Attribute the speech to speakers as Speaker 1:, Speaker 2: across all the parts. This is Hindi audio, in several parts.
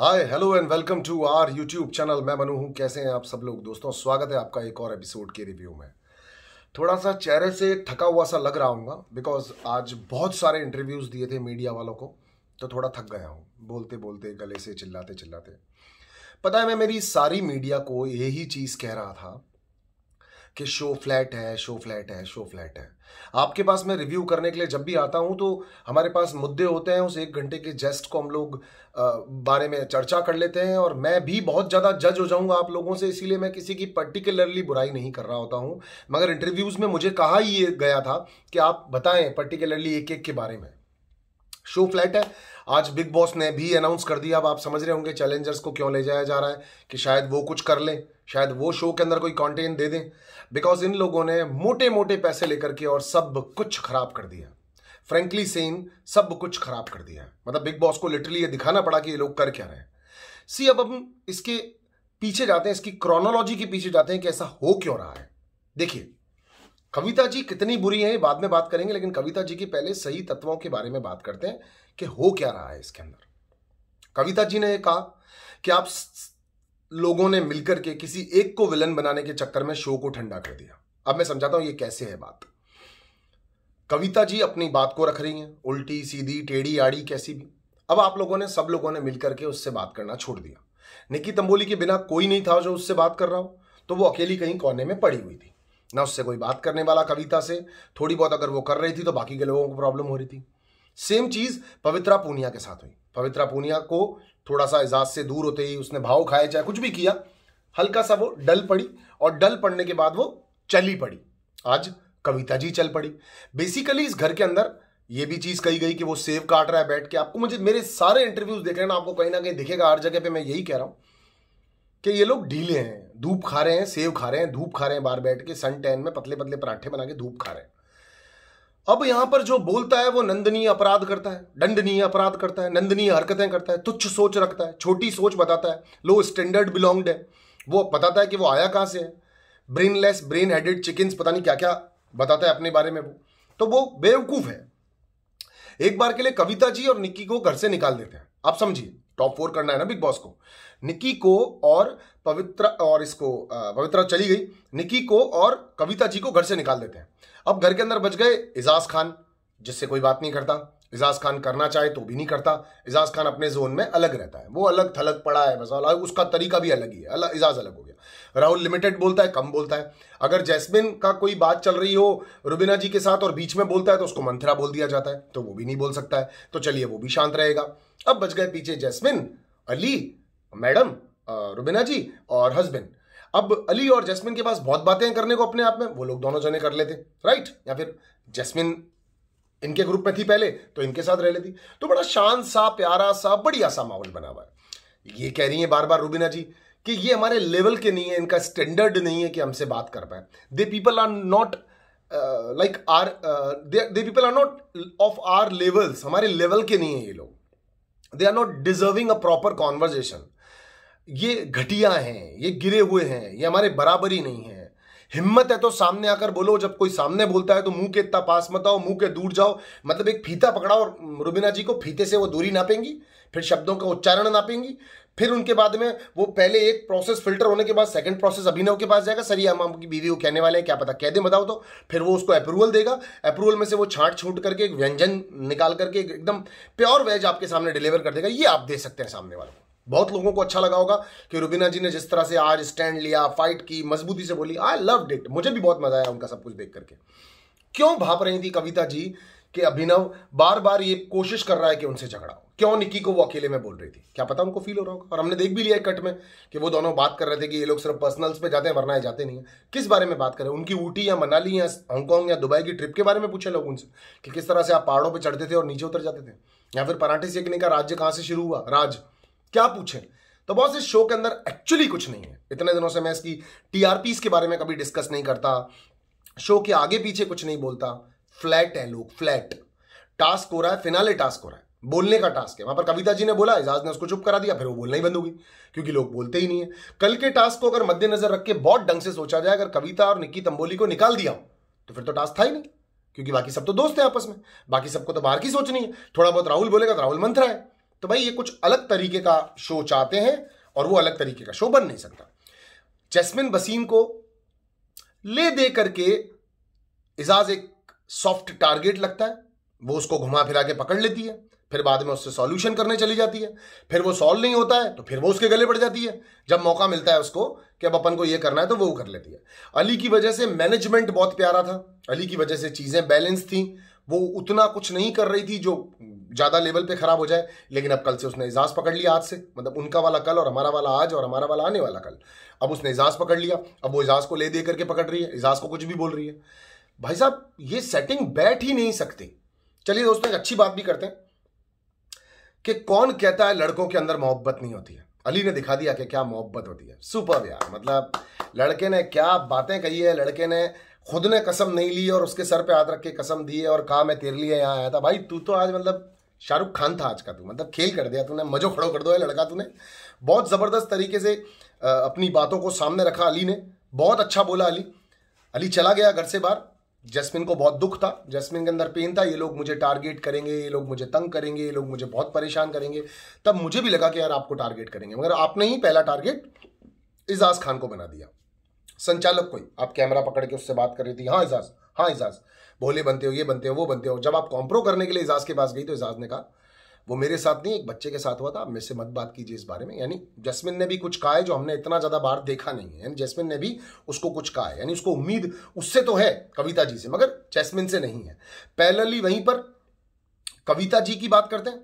Speaker 1: hi hello and welcome to our YouTube channel मैं मनु हूँ कैसे हैं आप सब लोग दोस्तों स्वागत है आपका एक और एपिसोड के रिव्यू में थोड़ा सा चेहरे से थका हुआ सा लग रहा हूँ बिकॉज आज बहुत सारे इंटरव्यूज़ दिए थे मीडिया वालों को तो थोड़ा थक गया हूँ बोलते बोलते गले से चिल्लाते चिल्लाते पता है मैं मेरी सारी मीडिया को यही चीज़ कह रहा था कि शो फ्लैट है शो फ्लैट है शो फ्लैट है आपके पास मैं रिव्यू करने के लिए जब भी आता हूं तो हमारे पास मुद्दे होते हैं उस एक घंटे के जेस्ट को हम लोग बारे में चर्चा कर लेते हैं और मैं भी बहुत ज़्यादा जज हो जाऊंगा आप लोगों से इसीलिए मैं किसी की पर्टिकुलरली बुराई नहीं कर रहा होता हूं मगर इंटरव्यूज़ में मुझे कहा ही गया था कि आप बताएं पर्टिकुलरली एक एक के बारे में शो फ्लैट है आज बिग बॉस ने भी अनाउंस कर दिया अब आप समझ रहे होंगे चैलेंजर्स को क्यों ले जाया जा रहा है कि शायद वो कुछ कर लें शायद वो शो के अंदर कोई कंटेंट दे दें बिकॉज इन लोगों ने मोटे मोटे पैसे लेकर के और सब कुछ खराब कर दिया फ्रेंकली सेन सब कुछ खराब कर दिया मतलब बिग बॉस को लिटरली ये दिखाना पड़ा कि ये लोग कर क्या रहे हैं सी अब हम इसके पीछे जाते हैं इसकी क्रोनोलॉजी के पीछे जाते हैं कि ऐसा हो क्यों रहा है देखिए कविता जी कितनी बुरी है बाद में बात करेंगे लेकिन कविता जी की पहले सही तत्वों के बारे में बात करते हैं कि हो क्या रहा है इसके अंदर कविता जी ने कहा कि आप लोगों ने मिलकर के किसी एक को विलन बनाने के चक्कर में शो को ठंडा कर दिया अब मैं समझाता हूं ये कैसे है बात कविता जी अपनी बात को रख रही हैं उल्टी सीधी टेढ़ी आड़ी कैसी भी अब आप लोगों ने सब लोगों ने मिलकर के उससे बात करना छोड़ दिया निकी तंबोली के बिना कोई नहीं था जो उससे बात कर रहा हो तो वो अकेली कहीं कोने में पड़ी हुई थी ना उससे कोई बात करने वाला कविता से थोड़ी बहुत अगर वो कर रही थी तो बाकी के लोगों को प्रॉब्लम हो रही थी सेम चीज पवित्रा पूनिया के साथ हुई पवित्रा पूनिया को थोड़ा सा एजाज से दूर होते ही उसने भाव खाए चाहे कुछ भी किया हल्का सा वो डल पड़ी और डल पड़ने के बाद वो चली पड़ी आज कविता जी चल पड़ी बेसिकली इस घर के अंदर ये भी चीज कही गई कि वो सेव काट रहा है बैठ के आपको मुझे मेरे सारे इंटरव्यूज देख रहे हैं आपको कहीं ना कहीं दिखेगा हर जगह पे मैं यही कह रहा हूं कि ये लोग ढीले हैं धूप खा रहे हैं सेव खा रहे हैं धूप खा रहे हैं बाहर बैठ के सन टैन में पतले पतले पराठे बना के धूप खा रहे हैं अब यहां पर जो बोलता है वो नंदनीय अपराध करता है दंडनीय अपराध करता है नंदनीय हरकतें करता है तुच्छ सोच रखता है छोटी सोच बताता है लो स्टैंडर्ड बिलोंग्ड है वो बताता है कि वो आया कहां से है ब्रेनलेस ब्रेन हेडेड चिकन पता नहीं क्या क्या बताता है अपने बारे में वो तो वो बेवकूफ है एक बार के लिए कविता जी और निक्की को घर से निकाल देते हैं आप समझिए टॉप फोर करना है ना बिग बॉस को निक्की को और पवित्र और इसको पवित्र चली गई निकी को और कविता जी को घर से निकाल देते हैं अब घर के अंदर बच गए एजाज खान जिससे कोई बात नहीं करता एजाज खान करना चाहे तो भी नहीं करता एजाज खान अपने जोन में अलग रहता है वो अलग थलग पड़ा है मसाला उसका तरीका भी अलग ही है अलग एजाज अलग हो गया राहुल लिमिटेड बोलता है कम बोलता है अगर जैस्मिन का कोई बात चल रही हो रुबिना जी के साथ और बीच में बोलता है तो उसको मंथरा बोल दिया जाता है तो वो भी नहीं बोल सकता है तो चलिए वो भी शांत रहेगा अब बच गए पीछे जैस्मिन अली मैडम रुबिना जी और हस्बैंड अब अली और जैस्मिन के पास बहुत बातें करने को अपने आप में वो लोग दोनों जने कर लेते राइट या फिर जैस्मिन इनके ग्रुप में थी पहले तो इनके साथ रह लेती तो बड़ा शान सा प्यारा सा बढ़िया सा माहौल बना हुआ है ये कह रही है बार बार रूबीना जी कि ये हमारे लेवल के नहीं है इनका स्टैंडर्ड नहीं है कि हमसे बात कर पाए they people are not like are they people are not of our levels हमारे लेवल के नहीं है ये लोग they are not deserving a proper conversation ये घटिया हैं ये गिरे हुए हैं ये हमारे बराबरी नहीं है हिम्मत है तो सामने आकर बोलो जब कोई सामने बोलता है तो मुंह के इतना पास मत आओ मुंह के दूर जाओ मतलब एक फीता पकड़ाओ और रुबीना जी को फीते से वो दूरी नापेंगी फिर शब्दों का उच्चारण नापेंगी फिर उनके बाद में वो पहले एक प्रोसेस फिल्टर होने के बाद सेकंड प्रोसेस अभिनव के पास जाएगा सर ये हम आपकी बीवी को कहने वाले हैं क्या पता कह दे बताओ तो फिर वो उसको अप्रूवल देगा अप्रूवल में से वो छाट छूट करके एक व्यंजन निकाल करके एकदम प्योर वेज आपके सामने डिलीवर कर देगा ये आप दे सकते हैं सामने वालों बहुत लोगों को अच्छा लगा होगा कि रुबीना जी ने जिस तरह से आज स्टैंड लिया फाइट की मजबूती से बोली आई लव इट मुझे भी बहुत मजा आया उनका सब कुछ देख करके क्यों भाप रही थी कविता जी कि अभिनव बार बार ये कोशिश कर रहा है कि उनसे झगड़ा हो क्यों निकी को वो अकेले में बोल रही थी क्या पता उनको फील हो रहा होगा और हमने देख भी लिया कट में कि वो दोनों बात कर रहे थे कि ये लोग सिर्फ पर्सनल्स पे जाते हैं वरना जाते नहीं है किस बारे में बात करें उनकी ऊटी या मनाली या हांगकॉन्ग या दुबई की ट्रिप के बारे में पूछे लोग उनसे कि किस तरह से आप पहाड़ों पर चढ़ते थे और नीचे उतर जाते थे या फिर पराठे सेकने का राज्य कहाँ से शुरू हुआ राज क्या पूछे तो बॉस इस शो के अंदर एक्चुअली कुछ नहीं है इतने दिनों से मैं इसकी टीआरपीस के बारे में कभी डिस्कस नहीं करता शो के आगे पीछे कुछ नहीं बोलता फ्लैट है लोग फ्लैट टास्क हो रहा है फिनाले टास्क हो रहा है बोलने का टास्क है वहां पर कविता जी ने बोला एजाज ने उसको चुप करा दिया फिर वो बोलना ही बंद होगी क्योंकि लोग बोलते ही नहीं है कल के टास्क को अगर मद्देनजर रख के बहुत ढंग से सोचा जाए अगर कविता और निक्की तंबोली को निकाल दिया तो फिर तो टास्क था ही नहीं क्योंकि बाकी सब तो दोस्त हैं आपस में बाकी सबको तो बाहर की सोचनी है थोड़ा बहुत राहुल बोलेगा तो राहुल मंथरा है तो भाई ये कुछ अलग तरीके का शो चाहते हैं और वो अलग तरीके का शो बन नहीं सकता जैस्मिन बसीम को ले दे करके एजाज एक सॉफ्ट टारगेट लगता है वो उसको घुमा फिरा के पकड़ लेती है फिर बाद में उससे सॉल्यूशन करने चली जाती है फिर वो सॉल्व नहीं होता है तो फिर वो उसके गले पड़ जाती है जब मौका मिलता है उसको कि अब अपन को ये करना है तो वो कर लेती है अली की वजह से मैनेजमेंट बहुत प्यारा था अली की वजह से चीज़ें बैलेंस थी वो उतना कुछ नहीं कर रही थी जो ज़्यादा लेवल पे ख़राब हो जाए लेकिन अब कल से उसने एजाज़ पकड़ लिया आज से मतलब उनका वाला कल और हमारा वाला आज और हमारा वाला आने वाला कल अब उसने एजाज़ पकड़ लिया अब वो एजाज़ को ले दे करके पकड़ रही है एजाज़ को कुछ भी बोल रही है भाई साहब ये सेटिंग बैठ ही नहीं सकती चलिए दोस्तों एक अच्छी बात भी करते हैं कि कौन कहता है लड़कों के अंदर मोहब्बत नहीं होती है अली ने दिखा दिया कि क्या मोहब्बत होती है सुपर यार मतलब लड़के ने क्या बातें कही है लड़के ने खुद ने कसम नहीं ली और उसके सर पे हाथ रख के कसम दी है और कहा मैं तेरे लिए यहाँ आया था भाई तू तो आज मतलब शाहरुख खान था आज का तू मतलब खेल कर दिया तूने मजो खड़ो कर दो है लड़का तूने बहुत ज़बरदस्त तरीके से अपनी बातों को सामने रखा अली ने बहुत अच्छा बोला अली अली चला गया घर से बाहर जैस्मिन को बहुत दुख था जैस्मिन के अंदर पेन था ये लोग मुझे टारगेट करेंगे ये लोग मुझे तंग करेंगे ये लोग मुझे बहुत परेशान करेंगे तब मुझे भी लगा कि यार आपको टारगेट करेंगे मगर आपने ही पहला टारगेट इजाज खान को बना दिया संचालक कोई आप कैमरा पकड़ के उससे बात कर रही थी हाँ एजाज हाँ एजाज भोले बनते हो ये बनते हो वो बनते हो जब आप कॉम्प्रो करने के लिए एजाज के पास गई तो एजाज ने कहा वो मेरे साथ नहीं एक बच्चे के साथ हुआ था आप मेरे से मत बात कीजिए इस बारे में यानी जैस्मिन ने भी कुछ कहा है जो हमने इतना ज़्यादा बार देखा नहीं है यानी जैस्मिन ने भी उसको कुछ कहा है यानी उसको उम्मीद उससे तो है कविता जी से मगर जैस्मिन से नहीं है पैरलली वहीं पर कविता जी की बात करते हैं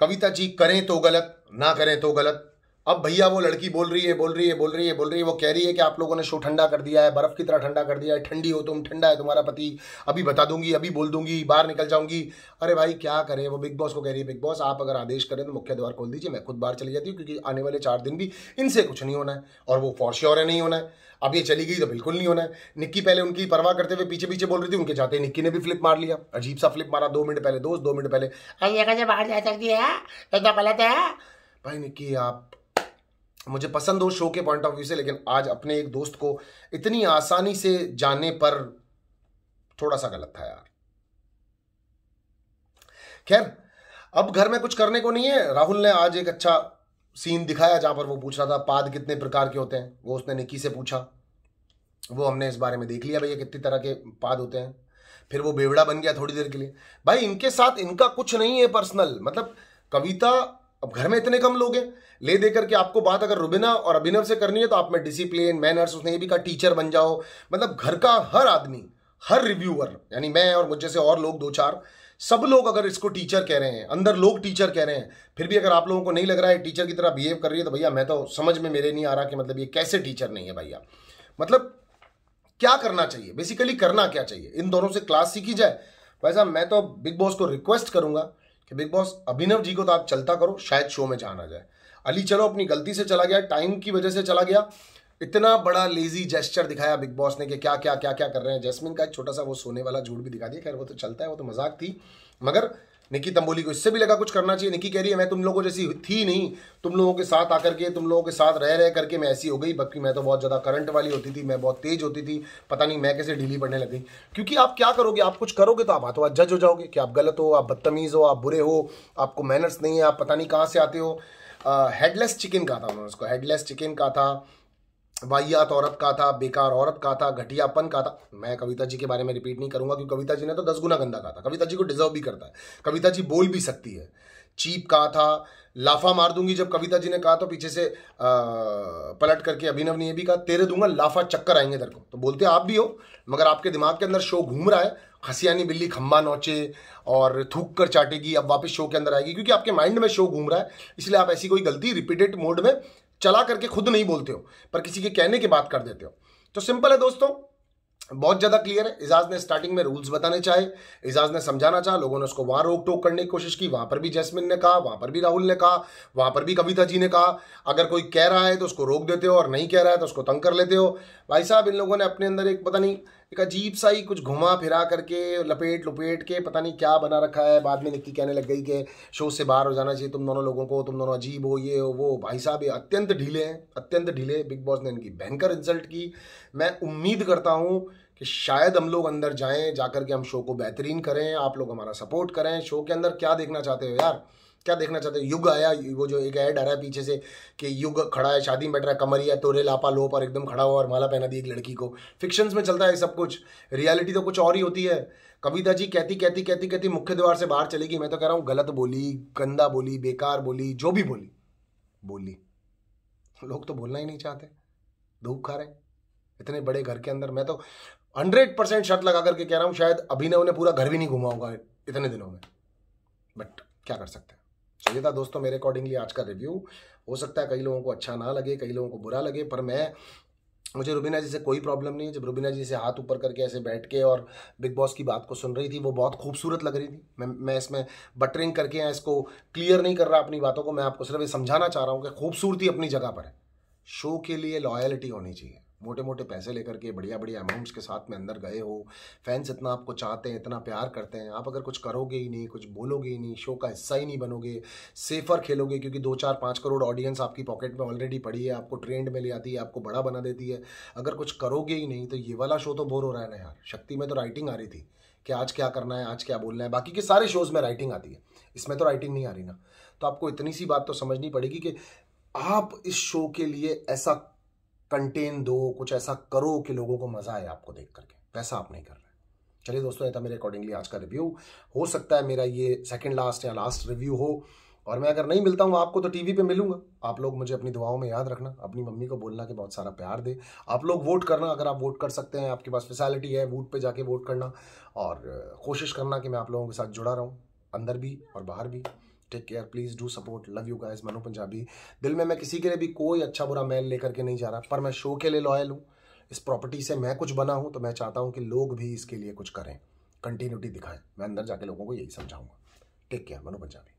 Speaker 1: कविता जी करें तो गलत ना करें तो गलत अब भैया वो लड़की बोल रही है बोल रही है बोल रही है बोल रही है वो कह रही है कि आप लोगों ने शो ठंडा कर दिया है बर्फ़ की तरह ठंडा कर दिया है ठंडी हो तुम ठंडा है तुम्हारा पति अभी बता दूंगी अभी बोल दूंगी बाहर निकल जाऊंगी अरे भाई क्या करें वो बिग बॉस को कह रही है बिग बॉस आप अगर आदेश करें तो मुख्य द्वार खोल दीजिए मैं खुद बाहर चली जाती हूँ क्योंकि आने वाले चार दिन भी इनसे कुछ नहीं होना है और वो फॉर और है नहीं होना है अब ये चली गई तो बिल्कुल नहीं होना है निक्की पहले उनकी परवाह करते हुए पीछे पीछे बोल रही थी उनके जाते ही निक्की ने भी फ्लिप मार लिया अजीब सा फ्लिप मारा दो मिनट पहले दोस्त दो मिनट पहले अरे बाहर जा सकती है तो भाई निक्की आप मुझे पसंद हो शो के पॉइंट ऑफ व्यू से लेकिन आज अपने एक दोस्त को इतनी आसानी से जाने पर थोड़ा सा गलत था यार खैर अब घर में कुछ करने को नहीं है राहुल ने आज एक अच्छा सीन दिखाया जहां पर वो पूछ रहा था पाद कितने प्रकार के होते हैं वो उसने निकी से पूछा वो हमने इस बारे में देख लिया भैया कितनी तरह के पाद होते हैं फिर वो बेवड़ा बन गया थोड़ी देर के लिए भाई इनके साथ इनका कुछ नहीं है पर्सनल मतलब कविता अब घर में इतने कम लोग हैं ले दे करके आपको बात अगर रुबिना और अभिनव से करनी है तो आप में डिसिप्लिन मैनर्स उसने ये भी कहा टीचर बन जाओ मतलब घर का हर आदमी हर रिव्यूअर यानी मैं और मुझे से और लोग दो चार सब लोग अगर इसको टीचर कह रहे हैं अंदर लोग टीचर कह रहे हैं फिर भी अगर आप लोगों को नहीं लग रहा है टीचर की तरह बिहेव कर रही है तो भैया मैं तो समझ में मेरे नहीं आ रहा कि मतलब ये कैसे टीचर नहीं है भैया मतलब क्या करना चाहिए बेसिकली करना क्या चाहिए इन दोनों से क्लास सीखी जाए वैसा तो मैं तो बिग बॉस को रिक्वेस्ट करूंगा कि बिग बॉस अभिनव जी को तो आप चलता करो शायद शो में जाना जाए अली चलो अपनी गलती से चला गया टाइम की वजह से चला गया इतना बड़ा लेजी जेस्चर दिखाया बिग बॉस ने कि क्या क्या क्या क्या कर रहे हैं जैस्मिन का एक छोटा सा वो सोने वाला झूठ भी दिखा दिया खैर वो तो चलता है वो तो मजाक थी मगर निकी तंबोली को इससे भी लगा कुछ करना चाहिए निकी कह रही है मैं तुम लोगों जैसी थी नहीं तुम लोगों के साथ आकर के तुम लोगों के साथ रह रह करके मैं ऐसी हो गई बल्कि मैं तो बहुत ज़्यादा करंट वाली होती थी मैं बहुत तेज होती थी पता नहीं मैं कैसे ढीली पड़ने लग गई क्योंकि आप क्या करोगे आप कुछ करोगे तो आप हाथों हाथ जज हो जाओगे कि आप गलत हो आप बदतमीज़ हो आप बुरे हो आपको मैनर्स नहीं है आप पता नहीं कहाँ से आते हो हेडलेस चिकन कहा था उन्होंने उसको हेडलेस चिकन कहा था वाहियात औरत का था बेकार औरत का था घटियापन का था मैं कविता जी के बारे में रिपीट नहीं करूंगा क्योंकि कविता जी ने तो दस गुना गंदा कहा था कविता जी को डिजर्व भी करता है कविता जी बोल भी सकती है चीप कहा था लाफा मार दूंगी जब कविता जी ने कहा तो पीछे से आ, पलट करके अभिनव ने यह भी कहा तेरे दूंगा लाफा चक्कर आएंगे तेरे को तो बोलते आप भी हो मगर आपके दिमाग के अंदर शो घूम रहा है हसियानी बिल्ली खम्बा नोचे और थूक कर चाटेगी अब वापस शो के अंदर आएगी क्योंकि आपके माइंड में शो घूम रहा है इसलिए आप ऐसी कोई गलती रिपीटेड मोड में चला करके खुद नहीं बोलते हो पर किसी के कहने की बात कर देते हो तो सिंपल है दोस्तों बहुत ज़्यादा क्लियर है एजाज ने स्टार्टिंग में रूल्स बताने चाहे एजाज ने समझाना चाहा लोगों ने उसको वहाँ रोक टोक करने की कोशिश की वहाँ पर भी जैस्मिन ने कहा वहाँ पर भी राहुल ने कहा वहाँ पर भी कविता जी ने कहा अगर कोई कह रहा है तो उसको रोक देते हो और नहीं कह रहा है तो उसको तंग कर लेते हो भाई साहब इन लोगों ने अपने अंदर एक पता नहीं एक अजीब सा ही कुछ घुमा फिरा करके लपेट लपेट के पता नहीं क्या बना रखा है बाद में निक्की कहने लग गई कि शो से बाहर हो जाना चाहिए तुम दोनों लोगों को तुम दोनों अजीब हो ये हो वो भाई साहब ये अत्यंत ढीले हैं अत्यंत ढीले बिग बॉस ने इनकी भयंकर इंसल्ट की मैं उम्मीद करता हूँ कि शायद हम लोग अंदर जाएं जाकर के हम शो को बेहतरीन करें आप लोग हमारा सपोर्ट करें शो के अंदर क्या देखना चाहते हो यार क्या देखना चाहते हो युग आया वो जो एक ऐड आ रहा है पीछे से कि युग खड़ा है शादी में बैठ रहा है कमरिया तोरे लापा लोप और एकदम खड़ा हुआ और माला पहना दी एक लड़की को फिक्शंस में चलता है सब कुछ रियलिटी तो कुछ और ही होती है कविता जी कहती कहती कहती कहती मुख्य द्वार से बाहर चलेगी मैं तो कह रहा हूँ गलत बोली गंदा बोली बेकार बोली जो भी बोली बोली लोग तो बोलना ही नहीं चाहते धूप खा रहे इतने बड़े घर के अंदर मैं तो हंड्रेड परसेंट शर्त लगा करके कह रहा हूँ शायद अभी ने पूरा घर भी नहीं घुमा होगा इतने दिनों में बट क्या कर सकते हैं तो ये था दोस्तों मेरे अकॉर्डिंगली आज का रिव्यू हो सकता है कई लोगों को अच्छा ना लगे कई लोगों को बुरा लगे पर मैं मुझे रुबीना जी से कोई प्रॉब्लम नहीं है जब रुबीना जी से हाथ ऊपर करके ऐसे बैठ के और बिग बॉस की बात को सुन रही थी वो बहुत खूबसूरत लग रही थी मैं मैं इसमें बटरिंग करके या इसको क्लियर नहीं कर रहा अपनी बातों को मैं आपको सिर्फ ये समझाना चाह रहा हूँ कि खूबसूरती अपनी जगह पर है शो के लिए लॉयलिटी होनी चाहिए मोटे मोटे पैसे लेकर के बढ़िया बढ़िया अमाउंट्स के साथ में अंदर गए हो फैंस इतना आपको चाहते हैं इतना प्यार करते हैं आप अगर कुछ करोगे ही नहीं कुछ बोलोगे ही नहीं शो का हिस्सा ही नहीं बनोगे सेफर खेलोगे क्योंकि दो चार पाँच करोड़ ऑडियंस आपकी पॉकेट में ऑलरेडी पड़ी है आपको ट्रेंड में ले आती है आपको बड़ा बना देती है अगर कुछ करोगे ही नहीं तो ये वाला शो तो बोर हो रहा है ना यार शक्ति में तो राइटिंग आ रही थी कि आज क्या करना है आज क्या बोलना है बाकी के सारे शोज़ में राइटिंग आती है इसमें तो राइटिंग नहीं आ रही ना तो आपको इतनी सी बात तो समझनी पड़ेगी कि आप इस शो के लिए ऐसा कंटेन दो कुछ ऐसा करो कि लोगों को मजा आए आपको देख करके वैसा आप नहीं कर रहे चलिए दोस्तों ये था मेरे अकॉर्डिंगली आज का रिव्यू हो सकता है मेरा ये सेकंड लास्ट या लास्ट रिव्यू हो और मैं अगर नहीं मिलता हूँ आपको तो टीवी पे मिलूंगा आप लोग मुझे अपनी दुआओं में याद रखना अपनी मम्मी को बोलना कि बहुत सारा प्यार दे आप लोग वोट करना अगर आप वोट कर सकते हैं आपके पास फैसिलिटी है वोट पे जाके वोट करना और कोशिश करना कि मैं आप लोगों के साथ जुड़ा रहूँ अंदर भी और बाहर भी take care please do support love you guys Mano Punjabi दिल में मैं किसी के लिए भी कोई अच्छा बुरा मैल लेकर के नहीं जा रहा पर मैं शो के लिए लॉयल हूँ इस प्रॉपर्टी से मैं कुछ बना हूँ तो मैं चाहता हूँ कि लोग भी इसके लिए कुछ करें कंटिन्यूटी दिखाएं मैं अंदर जाके लोगों को यही समझाऊंगा टेक केयर मनो पंजाबी